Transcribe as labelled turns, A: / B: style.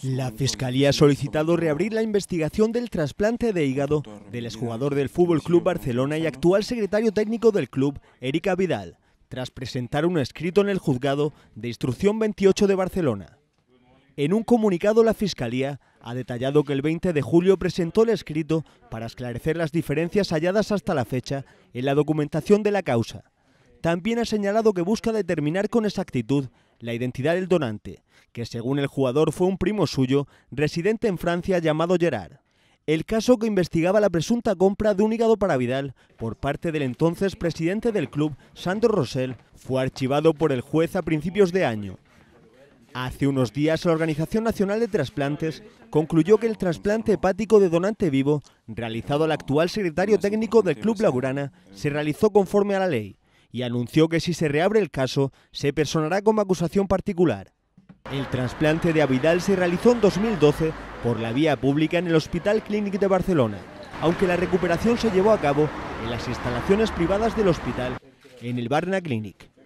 A: La Fiscalía ha solicitado reabrir la investigación del trasplante de hígado del exjugador del Fútbol Club Barcelona y actual secretario técnico del club, Erika Vidal, tras presentar un escrito en el juzgado de Instrucción 28 de Barcelona. En un comunicado, la Fiscalía ha detallado que el 20 de julio presentó el escrito para esclarecer las diferencias halladas hasta la fecha en la documentación de la causa. También ha señalado que busca determinar con exactitud la identidad del donante, que según el jugador fue un primo suyo residente en Francia llamado Gerard. El caso que investigaba la presunta compra de un hígado para Vidal por parte del entonces presidente del club, Sandro Rosell, fue archivado por el juez a principios de año. Hace unos días, la Organización Nacional de Trasplantes concluyó que el trasplante hepático de donante vivo, realizado al actual secretario técnico del Club Lagurana, se realizó conforme a la ley y anunció que si se reabre el caso, se personará como acusación particular. El trasplante de Avidal se realizó en 2012 por la vía pública en el Hospital Clínic de Barcelona, aunque la recuperación se llevó a cabo en las instalaciones privadas del hospital, en el Barna Clinic.